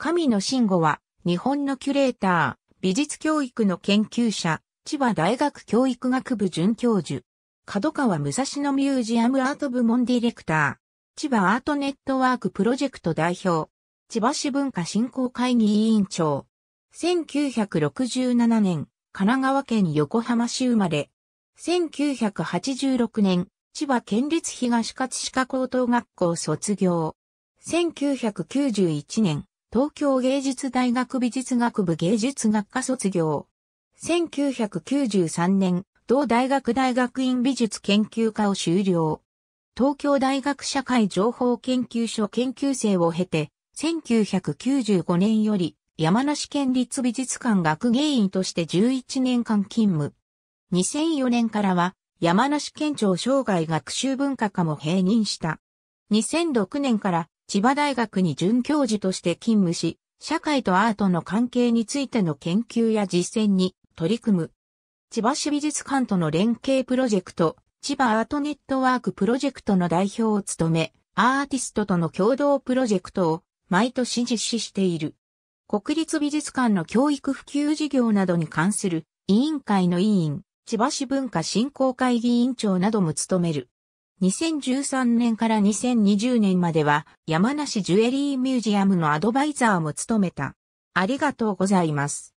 神野慎吾は、日本のキュレーター、美術教育の研究者、千葉大学教育学部准教授、角川武蔵野ミュージアムアート部門ディレクター、千葉アートネットワークプロジェクト代表、千葉市文化振興会議委員長。1967年、神奈川県横浜市生まれ。1986年、千葉県立東葛飾高等学校卒業。1991年、東京芸術大学美術学部芸術学科卒業。1993年、同大学大学院美術研究科を修了。東京大学社会情報研究所研究生を経て、1995年より山梨県立美術館学芸員として11年間勤務。2004年からは山梨県庁生涯学習文化課も併任した。2006年から千葉大学に准教授として勤務し、社会とアートの関係についての研究や実践に取り組む。千葉市美術館との連携プロジェクト、千葉アートネットワークプロジェクトの代表を務め、アーティストとの共同プロジェクトを毎年実施している。国立美術館の教育普及事業などに関する委員会の委員、千葉市文化振興会議委員長なども務める。2013年から2020年までは山梨ジュエリーミュージアムのアドバイザーも務めた。ありがとうございます。